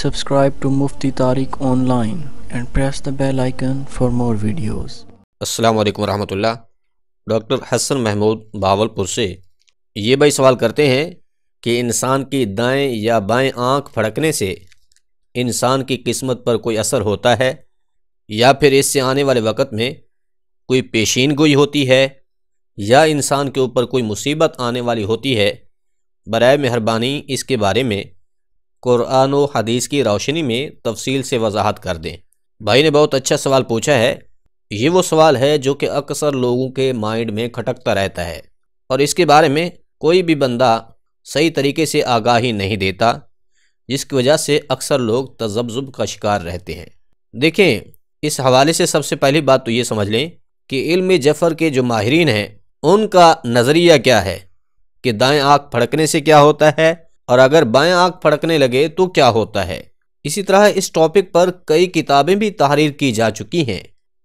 subscribe to Mufti Tariq online and press the bell icon for more videos. असलकम वरहमतुल्ला doctor Hasan Mahmood Bahawalpur से ये भाई सवाल करते हैं कि इंसान की दाएं या बाएं आंख फड़कने से इंसान की किस्मत पर कोई असर होता है या फिर इससे आने वाले वक़्त में कोई पेशीन गोई होती है या इंसान के ऊपर कोई मुसीबत आने वाली होती है बर मेहरबानी इसके बारे में कुरान और हदीस की रोशनी में तफसील से वजाहत कर दें भाई ने बहुत अच्छा सवाल पूछा है ये वो सवाल है जो कि अक्सर लोगों के माइंड में खटकता रहता है और इसके बारे में कोई भी बंदा सही तरीके से आगाही नहीं देता जिसकी वजह से अक्सर लोग तजब्जुब का शिकार रहते हैं देखें इस हवाले से सबसे पहली बात तो ये समझ लें कि इल्म जफ़र के जो माहरीन हैं उनका नज़रिया क्या है कि दाएं आँख फड़कने से क्या होता है और अगर बाएं आंख फड़कने लगे तो क्या होता है इसी तरह इस टॉपिक पर कई किताबें भी तहरीर की जा चुकी हैं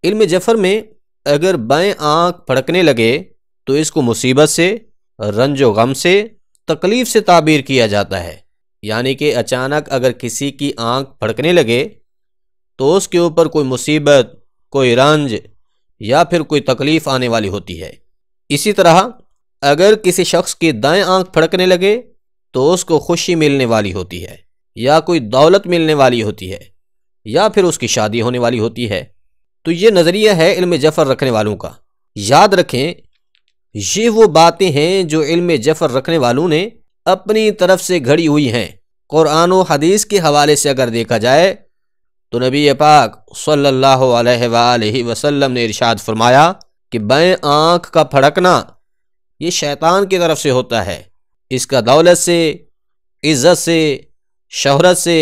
इल्म जफर में अगर बाएं आंख फड़कने लगे तो इसको मुसीबत से रंजो गम से तकलीफ़ से ताबीर किया जाता है यानी कि अचानक अगर किसी की आंख फड़कने लगे तो उसके ऊपर कोई मुसीबत कोई रंज या फिर कोई तकलीफ़ आने वाली होती है इसी तरह अगर किसी शख्स की दाएं आंख फड़कने लगे तो उसको खुशी मिलने वाली होती है या कोई दौलत मिलने वाली होती है या फिर उसकी शादी होने वाली होती है तो ये नज़रिया है इल्म जफ़र रखने वालों का याद रखें ये वो बातें हैं जो इल्म जफ़र रखने वालों ने अपनी तरफ से घड़ी हुई हैं क़ुरान हदीस के हवाले से अगर देखा जाए तो नबी पाक सल्लल्लाहु अलैहि वसल्लम ने इरशाद फरमाया कि बाएं आँख का फड़कना ये शैतान की तरफ से होता है इसका दौलत से इज़्ज़त से शहरत से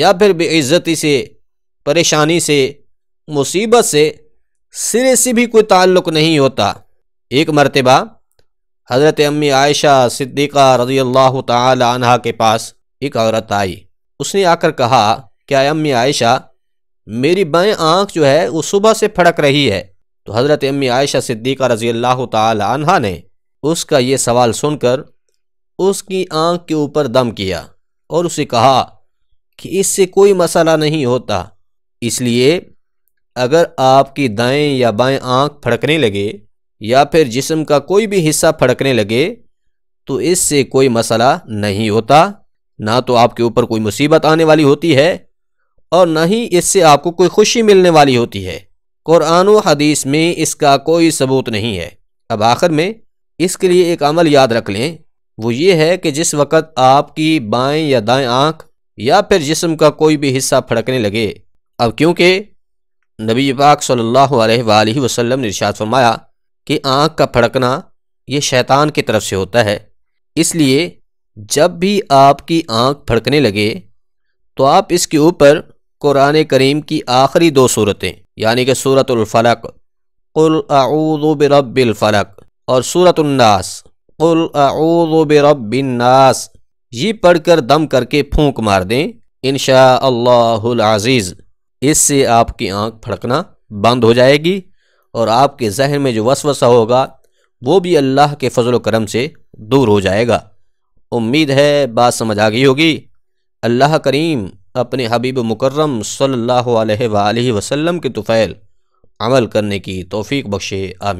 या फिर बेइज़्ज़ती से परेशानी से मुसीबत से सिरे से भी कोई ताल्लुक नहीं होता एक मरतबा हज़रत अम्मी आयशा सिद्दीक़ा रज़ी अल्लाह तहा के पास एक औरत आई उसने आकर कहा क्या अम्मी आयशा मेरी बाएं आंख जो है वो सुबह से फड़क रही है तो हज़रत अम्मी आयशा सिद्दीक़ा रज़ी अल्लाह तहा ने उसका ये सवाल सुनकर उसकी आंख के ऊपर दम किया और उसे कहा कि इससे कोई मसला नहीं होता इसलिए अगर आपकी दाएं या बाएं आंख फड़कने लगे या फिर जिस्म का कोई भी हिस्सा फड़कने लगे तो इससे कोई मसला नहीं होता ना तो आपके ऊपर कोई मुसीबत आने वाली होती है और ना ही इससे आपको कोई खुशी मिलने वाली होती है कुरान हदीस में इसका कोई सबूत नहीं है अब आखिर में इसके लिए एक अमल याद रख लें वो ये है कि जिस वक़्त आपकी बाएं या दाएं आंख या फिर जिस्म का कोई भी हिस्सा फड़कने लगे अब क्योंकि नबी पाक सल्लल्लाहु अलैहि वसल्लम ने इरशाद फरमाया कि आंख का फड़कना ये शैतान की तरफ से होता है इसलिए जब भी आपकी आंख फड़कने लगे तो आप इसके ऊपर कुरान करीम की आखिरी दो सूरतें यानी कि सूरतफलक कुल और सूरतनास कुल अऊज़ु बिरब्बिन्नास ये पढ़कर दम करके फूंक मार दें इन अज़ीज़ इससे आपकी आंख फड़कना बंद हो जाएगी और आपके जहन में जो वसवसा होगा वो भी अल्लाह के फजल करम से दूर हो जाएगा उम्मीद है बात समझ आ गई होगी अल्लाह करीम अपने हबीब मुकर्रम सल्लल्लाहु अलैहि वसल्लम के तुफ़ैल अमल करने की तोफ़ी बख्शे आमिर